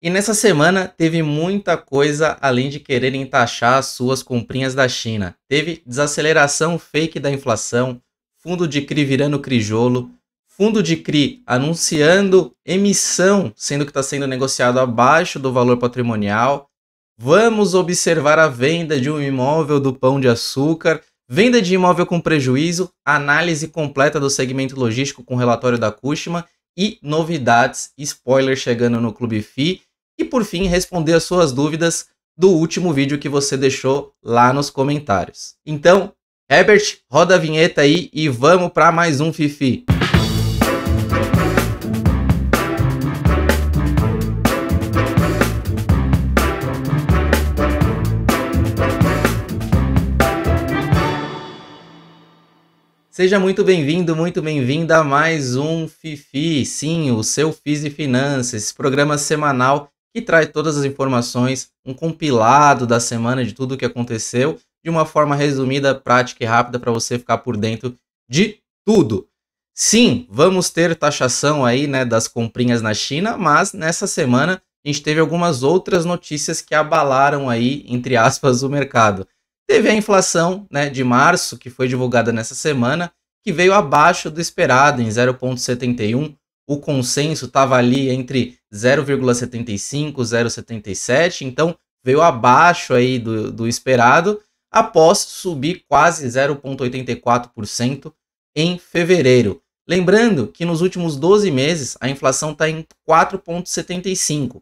E nessa semana teve muita coisa além de quererem taxar suas comprinhas da China. Teve desaceleração fake da inflação, fundo de CRI virando crijolo, fundo de CRI anunciando emissão, sendo que está sendo negociado abaixo do valor patrimonial. Vamos observar a venda de um imóvel do Pão de Açúcar, venda de imóvel com prejuízo, análise completa do segmento logístico com relatório da Cushman e novidades, spoiler chegando no Clube FI e por fim responder as suas dúvidas do último vídeo que você deixou lá nos comentários. Então, Herbert, roda a vinheta aí e vamos para mais um Fifi. Seja muito bem-vindo, muito bem-vinda a mais um Fifi, sim, o seu Fiz e Finanças, programa semanal que traz todas as informações, um compilado da semana de tudo o que aconteceu, de uma forma resumida, prática e rápida para você ficar por dentro de tudo. Sim, vamos ter taxação aí, né, das comprinhas na China, mas nessa semana a gente teve algumas outras notícias que abalaram aí, entre aspas, o mercado. Teve a inflação, né, de março, que foi divulgada nessa semana, que veio abaixo do esperado, em 0.71. O consenso estava ali entre 0,75, 0,77, então veio abaixo aí do, do esperado, após subir quase 0,84% em fevereiro. Lembrando que nos últimos 12 meses a inflação está em 4,75%,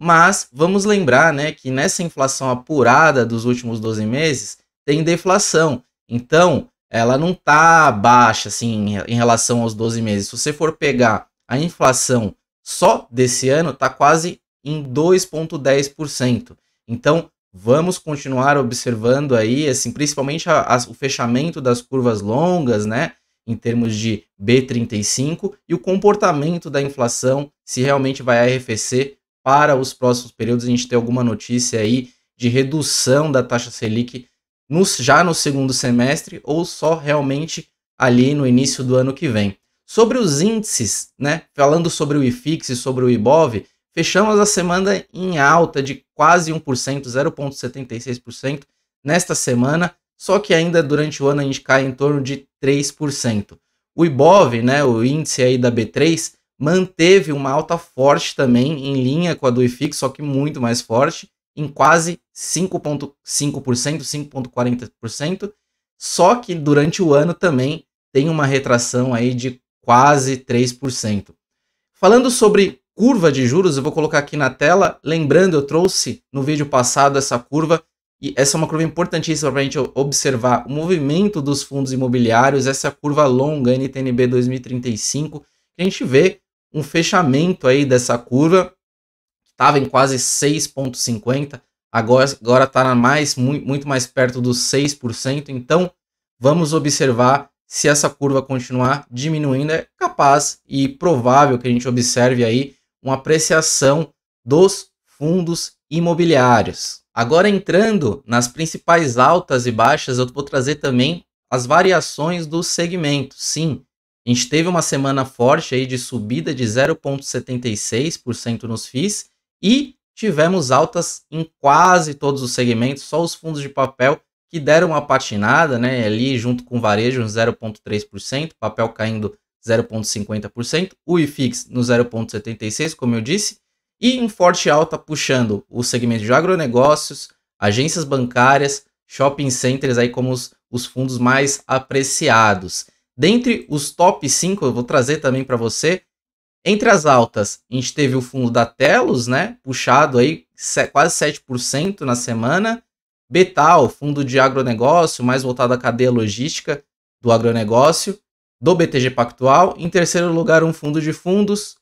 mas vamos lembrar né, que nessa inflação apurada dos últimos 12 meses tem deflação, então ela não está baixa assim, em relação aos 12 meses. Se você for pegar a inflação só desse ano está quase em 2,10%. Então, vamos continuar observando aí, assim, principalmente a, a, o fechamento das curvas longas, né? Em termos de B35 e o comportamento da inflação, se realmente vai arrefecer para os próximos períodos. A gente tem alguma notícia aí de redução da taxa Selic no, já no segundo semestre ou só realmente ali no início do ano que vem. Sobre os índices, né? Falando sobre o IFIX e sobre o IBOV, fechamos a semana em alta de quase 1%, 0,76% nesta semana, só que ainda durante o ano a gente cai em torno de 3%. O IBOV, né, o índice aí da B3, manteve uma alta forte também em linha com a do IFIX, só que muito mais forte, em quase 5.5%, 5.40%, só que durante o ano também tem uma retração aí de quase 3%. Falando sobre curva de juros, eu vou colocar aqui na tela. Lembrando, eu trouxe no vídeo passado essa curva e essa é uma curva importantíssima para a gente observar o movimento dos fundos imobiliários, essa curva longa NTNB 2035, a gente vê um fechamento aí dessa curva, estava em quase 6,50, agora está mais, muito mais perto dos 6%, então vamos observar se essa curva continuar diminuindo, é capaz e provável que a gente observe aí uma apreciação dos fundos imobiliários. Agora entrando nas principais altas e baixas, eu vou trazer também as variações do segmento. Sim, a gente teve uma semana forte aí de subida de 0,76% nos FIIs e tivemos altas em quase todos os segmentos, só os fundos de papel que deram uma patinada, né? Ali junto com o varejo, 0,3%, papel caindo 0,50%, o IFIX no 0,76%, como eu disse, e em forte alta puxando o segmento de agronegócios, agências bancárias, shopping centers aí como os, os fundos mais apreciados. Dentre os top 5, eu vou trazer também para você, entre as altas, a gente teve o fundo da Telos, né, puxado aí quase 7% na semana, Betal, fundo de agronegócio, mais voltado à cadeia logística do agronegócio, do BTG Pactual. Em terceiro lugar, um fundo de fundos.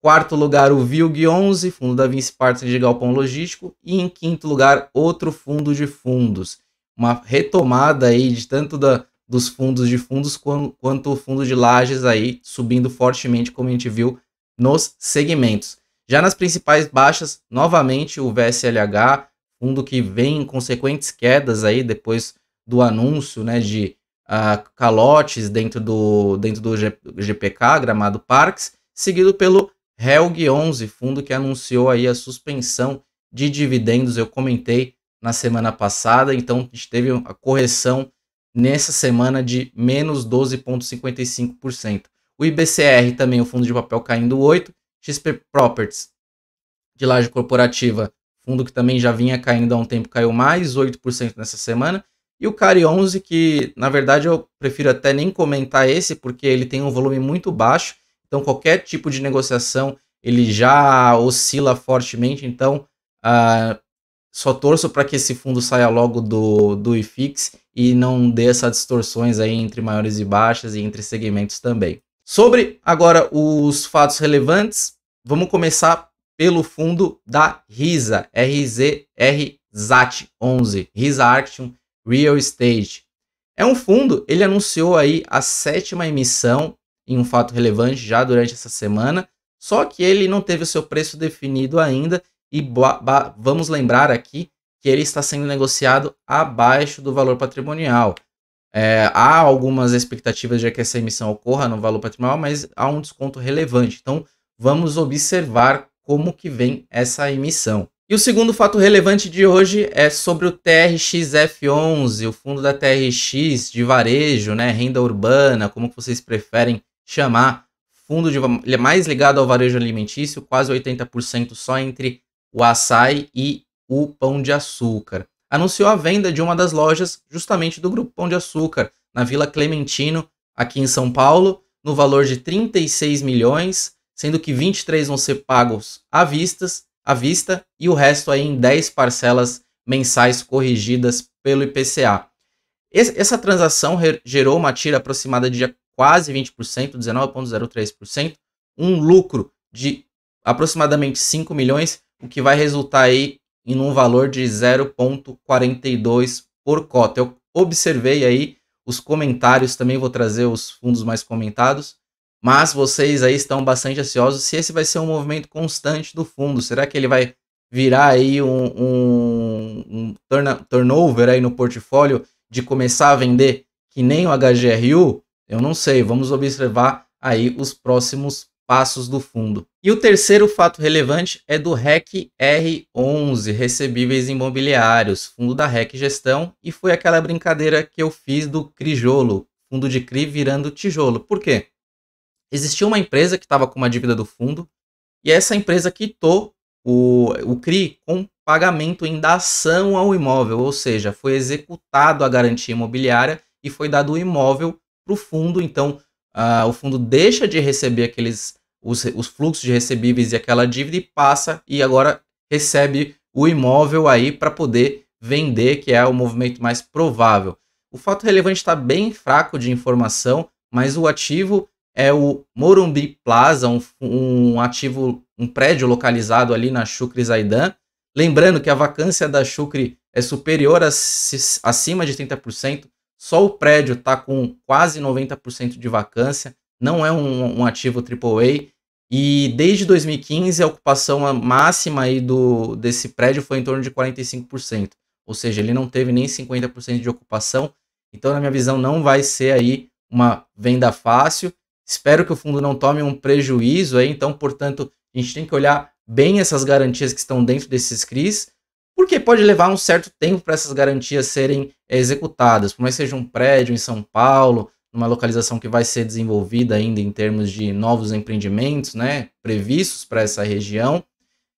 Quarto lugar, o VILG 11, fundo da Vinci Partners de Galpão Logístico. E em quinto lugar, outro fundo de fundos. Uma retomada aí de tanto da, dos fundos de fundos quanto, quanto o fundo de lajes aí subindo fortemente, como a gente viu nos segmentos. Já nas principais baixas, novamente o VSLH, fundo que vem em consequentes quedas aí depois do anúncio né, de uh, calotes dentro do, dentro do GPK, Gramado Parks, seguido pelo Helg 11, fundo que anunciou aí a suspensão de dividendos, eu comentei na semana passada, então a gente teve a correção nessa semana de menos 12,55%. O IBCR também, o fundo de papel caindo 8%, XP Properties de laje corporativa fundo que também já vinha caindo há um tempo, caiu mais 8% nessa semana. E o Cari 11, que na verdade eu prefiro até nem comentar esse, porque ele tem um volume muito baixo. Então qualquer tipo de negociação ele já oscila fortemente. Então uh, só torço para que esse fundo saia logo do, do IFIX e não dê essas distorções aí entre maiores e baixas e entre segmentos também. Sobre agora os fatos relevantes, vamos começar pelo fundo da RISA, RZRZAT11, RISA Action Real Estate. É um fundo, ele anunciou aí a sétima emissão em um fato relevante já durante essa semana, só que ele não teve o seu preço definido ainda e vamos lembrar aqui que ele está sendo negociado abaixo do valor patrimonial. É, há algumas expectativas de que essa emissão ocorra no valor patrimonial, mas há um desconto relevante. Então, vamos observar como que vem essa emissão. E o segundo fato relevante de hoje é sobre o TRXF11, o fundo da TRX de varejo, né, renda urbana, como vocês preferem chamar, fundo de, é mais ligado ao varejo alimentício, quase 80% só entre o açaí e o Pão de Açúcar. Anunciou a venda de uma das lojas justamente do Grupo Pão de Açúcar, na Vila Clementino, aqui em São Paulo, no valor de 36 milhões sendo que 23 vão ser pagos à vista, à vista e o resto aí em 10 parcelas mensais corrigidas pelo IPCA. Essa transação gerou uma tira aproximada de quase 20%, 19,03%, um lucro de aproximadamente 5 milhões, o que vai resultar aí em um valor de 0,42 por cota. Eu observei aí os comentários, também vou trazer os fundos mais comentados, mas vocês aí estão bastante ansiosos se esse vai ser um movimento constante do fundo. Será que ele vai virar aí um, um, um turnover aí no portfólio de começar a vender que nem o HGRU? Eu não sei, vamos observar aí os próximos passos do fundo. E o terceiro fato relevante é do REC R11, recebíveis imobiliários, fundo da REC Gestão, e foi aquela brincadeira que eu fiz do Crijolo, fundo de CRI virando tijolo. Por quê? Existia uma empresa que estava com uma dívida do fundo e é essa empresa quitou o, o CRI com pagamento em dação ao imóvel, ou seja, foi executado a garantia imobiliária e foi dado o imóvel para o fundo. Então, uh, o fundo deixa de receber aqueles os, os fluxos de recebíveis e aquela dívida e passa e agora recebe o imóvel aí para poder vender, que é o movimento mais provável. O fato relevante está bem fraco de informação, mas o ativo é o Morumbi Plaza, um, um ativo, um prédio localizado ali na Chucre Zaidan. Lembrando que a vacância da Chucre é superior a, acima de 30%, só o prédio está com quase 90% de vacância, não é um, um ativo AAA. E desde 2015 a ocupação máxima aí do, desse prédio foi em torno de 45%, ou seja, ele não teve nem 50% de ocupação. Então, na minha visão, não vai ser aí uma venda fácil. Espero que o fundo não tome um prejuízo aí, então, portanto, a gente tem que olhar bem essas garantias que estão dentro desses CRIs, porque pode levar um certo tempo para essas garantias serem executadas, por mais que seja um prédio em São Paulo, numa localização que vai ser desenvolvida ainda em termos de novos empreendimentos, né, previstos para essa região.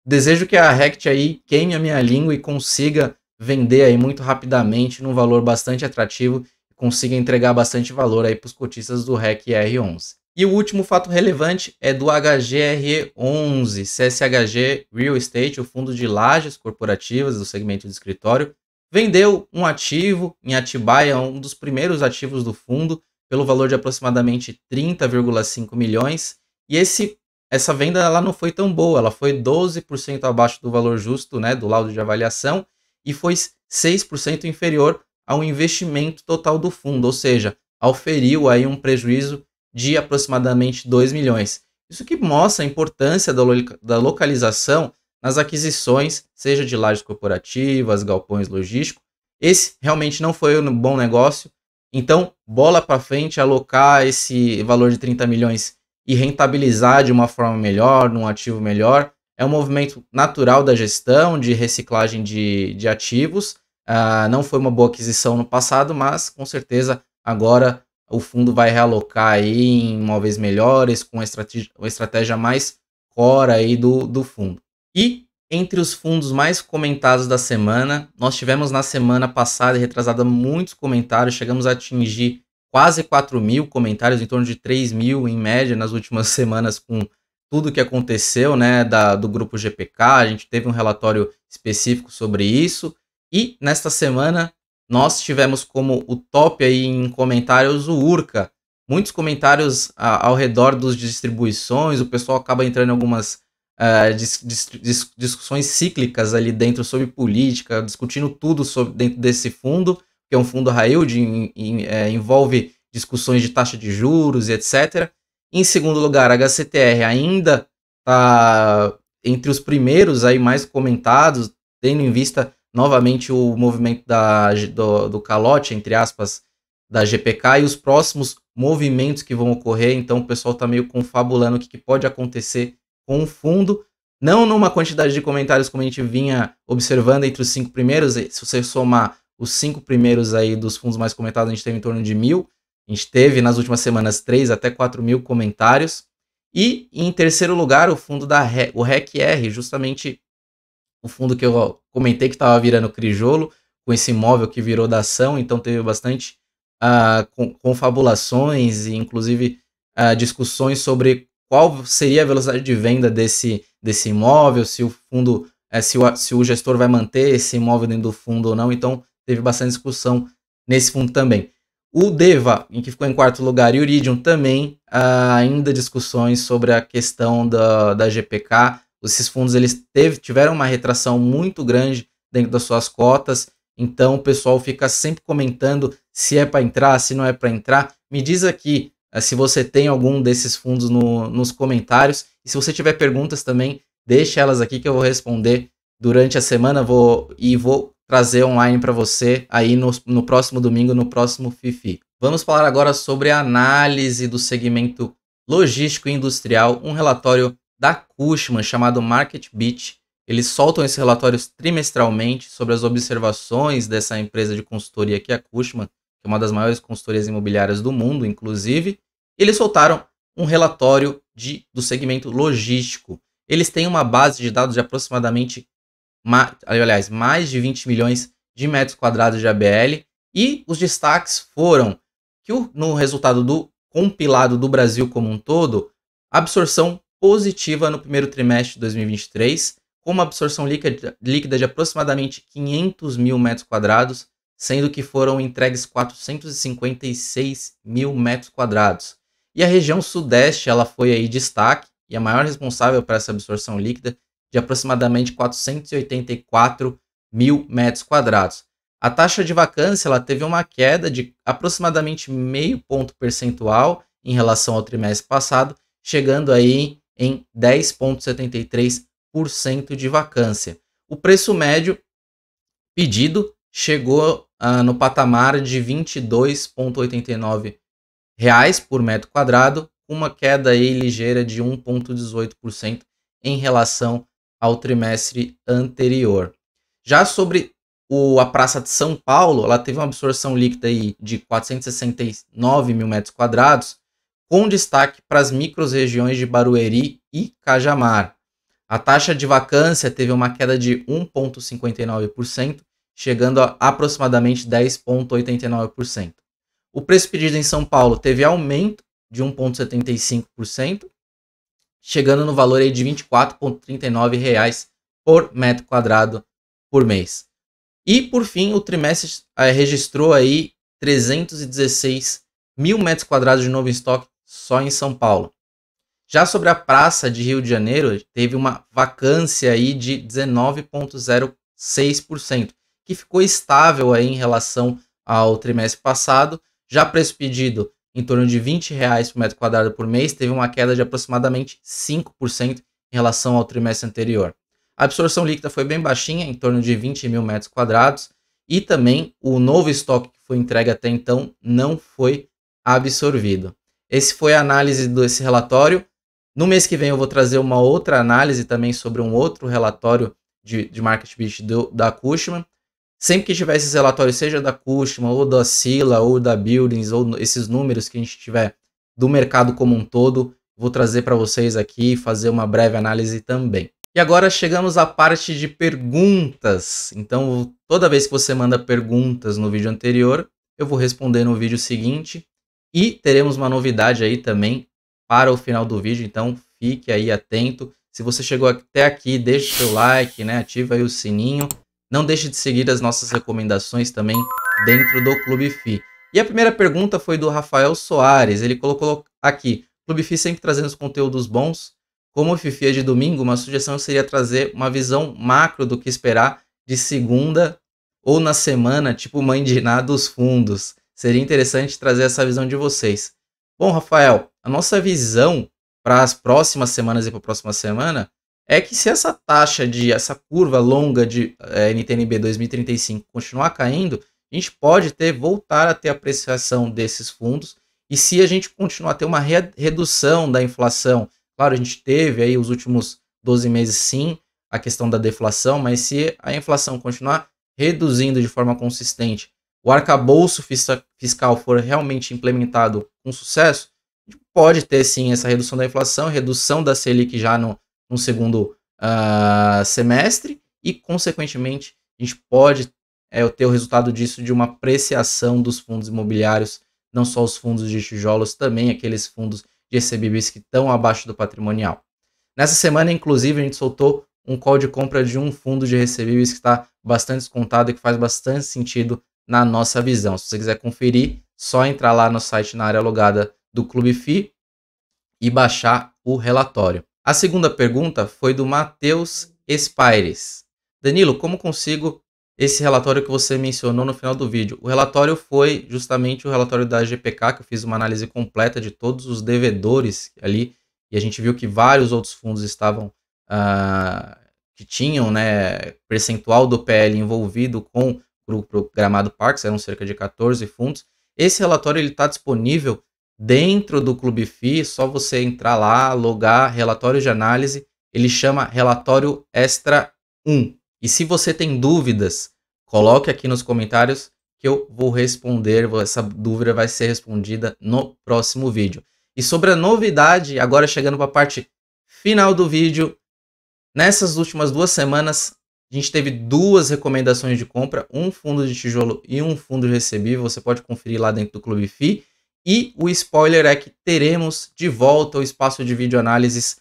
Desejo que a Rect aí queime a minha língua e consiga vender aí muito rapidamente num valor bastante atrativo, consiga entregar bastante valor aí para os cotistas do REC R11. E o último fato relevante é do HGRE11, CSHG Real Estate, o fundo de lajes corporativas do segmento de escritório, vendeu um ativo em Atibaia, um dos primeiros ativos do fundo, pelo valor de aproximadamente 30,5 milhões. E esse, essa venda ela não foi tão boa, ela foi 12% abaixo do valor justo né, do laudo de avaliação e foi 6% inferior ao investimento total do fundo, ou seja, auferiu aí um prejuízo de aproximadamente 2 milhões. Isso que mostra a importância da, lo da localização nas aquisições, seja de lajes corporativas, galpões logísticos. Esse realmente não foi um bom negócio. Então, bola para frente, alocar esse valor de 30 milhões e rentabilizar de uma forma melhor, num ativo melhor. É um movimento natural da gestão, de reciclagem de, de ativos. Uh, não foi uma boa aquisição no passado, mas com certeza agora o fundo vai realocar aí em imóveis melhores, com uma estratégia, uma estratégia mais core aí do, do fundo. E entre os fundos mais comentados da semana, nós tivemos na semana passada e retrasada muitos comentários, chegamos a atingir quase 4 mil comentários, em torno de 3 mil em média nas últimas semanas com tudo que aconteceu né, da, do grupo GPK, a gente teve um relatório específico sobre isso, e nesta semana nós tivemos como o top aí em comentários o Urca. Muitos comentários a, ao redor dos distribuições, o pessoal acaba entrando em algumas uh, dis, dis, dis, discussões cíclicas ali dentro sobre política, discutindo tudo sobre, dentro desse fundo, que é um fundo raio de é, envolve discussões de taxa de juros e etc. Em segundo lugar, a HCTR ainda está entre os primeiros aí mais comentados, tendo em vista novamente o movimento da, do, do calote, entre aspas, da GPK e os próximos movimentos que vão ocorrer. Então o pessoal está meio confabulando o que, que pode acontecer com o fundo. Não numa quantidade de comentários como a gente vinha observando entre os cinco primeiros. Se você somar os cinco primeiros aí dos fundos mais comentados, a gente teve em torno de mil. A gente teve nas últimas semanas 3 até 4 mil comentários. E em terceiro lugar, o fundo da o REC-R, justamente um fundo que eu comentei que estava virando crijolo, com esse imóvel que virou da ação, então teve bastante ah, confabulações e inclusive ah, discussões sobre qual seria a velocidade de venda desse, desse imóvel, se o fundo, eh, se, o, se o gestor vai manter esse imóvel dentro do fundo ou não, então teve bastante discussão nesse fundo também. O Deva, em que ficou em quarto lugar, e o Iridium também, ah, ainda discussões sobre a questão da, da GPK, esses fundos eles teve, tiveram uma retração muito grande dentro das suas cotas, então o pessoal fica sempre comentando se é para entrar, se não é para entrar. Me diz aqui eh, se você tem algum desses fundos no, nos comentários. E se você tiver perguntas também, deixe elas aqui que eu vou responder durante a semana vou, e vou trazer online para você aí no, no próximo domingo, no próximo FIFI. Vamos falar agora sobre a análise do segmento logístico e industrial, um relatório da Cushman, chamado Market Beat. Eles soltam esses relatórios trimestralmente sobre as observações dessa empresa de consultoria que é a Cushman, que é uma das maiores consultorias imobiliárias do mundo, inclusive. Eles soltaram um relatório de, do segmento logístico. Eles têm uma base de dados de aproximadamente, aliás, mais de 20 milhões de metros quadrados de ABL. E os destaques foram que o, no resultado do compilado do Brasil como um todo, a absorção positiva no primeiro trimestre de 2023, com uma absorção líquida de aproximadamente 500 mil metros quadrados, sendo que foram entregues 456 mil metros quadrados. E a região sudeste ela foi aí destaque e a maior responsável para essa absorção líquida de aproximadamente 484 mil metros quadrados. A taxa de vacância ela teve uma queda de aproximadamente meio ponto percentual em relação ao trimestre passado, chegando aí em 10,73% de vacância. O preço médio pedido chegou ah, no patamar de R$ 22,89 por metro quadrado, uma queda aí ligeira de 1,18% em relação ao trimestre anterior. Já sobre o, a Praça de São Paulo, ela teve uma absorção líquida aí de 469 mil metros quadrados, com destaque para as microrregiões de Barueri e Cajamar. A taxa de vacância teve uma queda de 1,59%, chegando a aproximadamente 10,89%. O preço pedido em São Paulo teve aumento de 1,75%, chegando no valor aí de R$ 24,39 por metro quadrado por mês. E por fim, o trimestre eh, registrou aí 316 mil metros quadrados de novo estoque só em São Paulo. Já sobre a praça de Rio de Janeiro, teve uma vacância aí de 19,06%, que ficou estável aí em relação ao trimestre passado. Já preço pedido em torno de 20 reais por metro quadrado por mês, teve uma queda de aproximadamente 5% em relação ao trimestre anterior. A absorção líquida foi bem baixinha, em torno de 20 mil metros quadrados, e também o novo estoque que foi entregue até então não foi absorvido. Esse foi a análise desse relatório. No mês que vem eu vou trazer uma outra análise também sobre um outro relatório de, de Market Beat do, da Cushman. Sempre que tiver esses relatórios, seja da Cushman, ou da Sila, ou da Buildings, ou esses números que a gente tiver do mercado como um todo, vou trazer para vocês aqui e fazer uma breve análise também. E agora chegamos à parte de perguntas. Então, toda vez que você manda perguntas no vídeo anterior, eu vou responder no vídeo seguinte. E teremos uma novidade aí também para o final do vídeo, então fique aí atento. Se você chegou até aqui, deixe seu like, né? Ativa aí o sininho. Não deixe de seguir as nossas recomendações também dentro do Clube FI. E a primeira pergunta foi do Rafael Soares. Ele colocou aqui: Clube FI sempre trazendo os conteúdos bons. Como o Fifi é de domingo, uma sugestão seria trazer uma visão macro do que esperar de segunda ou na semana, tipo mãe de nada dos fundos. Seria interessante trazer essa visão de vocês. Bom, Rafael, a nossa visão para as próximas semanas e para a próxima semana é que se essa taxa de essa curva longa de é, NTNB 2035 continuar caindo, a gente pode ter voltar a ter apreciação desses fundos e se a gente continuar a ter uma re redução da inflação, claro, a gente teve aí os últimos 12 meses sim a questão da deflação, mas se a inflação continuar reduzindo de forma consistente o arcabouço fiscal for realmente implementado com sucesso, pode ter sim essa redução da inflação, redução da Selic já no, no segundo uh, semestre, e, consequentemente, a gente pode é, ter o resultado disso de uma apreciação dos fundos imobiliários, não só os fundos de tijolos, também aqueles fundos de recebíveis que estão abaixo do patrimonial. Nessa semana, inclusive, a gente soltou um call de compra de um fundo de recebíveis que está bastante descontado e que faz bastante sentido na nossa visão. Se você quiser conferir, só entrar lá no site na área logada do Clube FI e baixar o relatório. A segunda pergunta foi do Matheus Espires. Danilo, como consigo esse relatório que você mencionou no final do vídeo? O relatório foi justamente o relatório da GPK, que eu fiz uma análise completa de todos os devedores ali, e a gente viu que vários outros fundos estavam. Uh, que tinham né, percentual do PL envolvido com Grupo Gramado Parks, eram cerca de 14 fundos. Esse relatório ele está disponível dentro do Clube FI, é só você entrar lá, logar, relatório de análise, ele chama relatório extra 1. E se você tem dúvidas, coloque aqui nos comentários que eu vou responder, essa dúvida vai ser respondida no próximo vídeo. E sobre a novidade, agora chegando para a parte final do vídeo, nessas últimas duas semanas a gente teve duas recomendações de compra, um fundo de tijolo e um fundo recebível. Você pode conferir lá dentro do Clube FI. E o spoiler é que teremos de volta o espaço de vídeo análises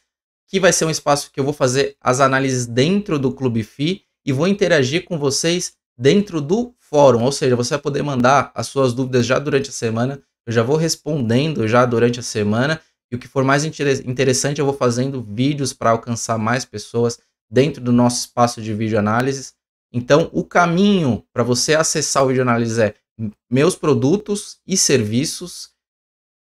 que vai ser um espaço que eu vou fazer as análises dentro do Clube FI e vou interagir com vocês dentro do fórum. Ou seja, você vai poder mandar as suas dúvidas já durante a semana. Eu já vou respondendo já durante a semana. E o que for mais interessante, eu vou fazendo vídeos para alcançar mais pessoas dentro do nosso espaço de vídeo análise, Então, o caminho para você acessar o vídeo análise é meus produtos e serviços.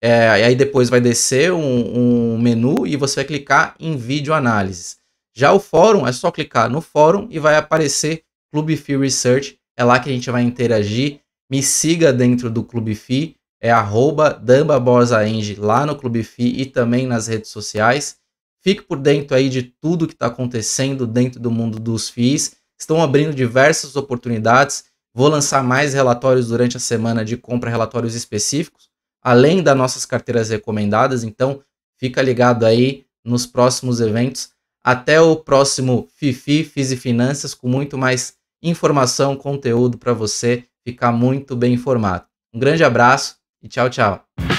É, aí depois vai descer um, um, menu e você vai clicar em vídeo análise. Já o fórum, é só clicar no fórum e vai aparecer Clube Fi Research. É lá que a gente vai interagir. Me siga dentro do Clube Fi, é arroba Damba lá no Clube Fi e também nas redes sociais. Fique por dentro aí de tudo que está acontecendo dentro do mundo dos FIIs. Estão abrindo diversas oportunidades. Vou lançar mais relatórios durante a semana de compra, relatórios específicos, além das nossas carteiras recomendadas. Então, fica ligado aí nos próximos eventos. Até o próximo Fifi, FIS e Finanças, com muito mais informação, conteúdo para você ficar muito bem informado. Um grande abraço e tchau, tchau.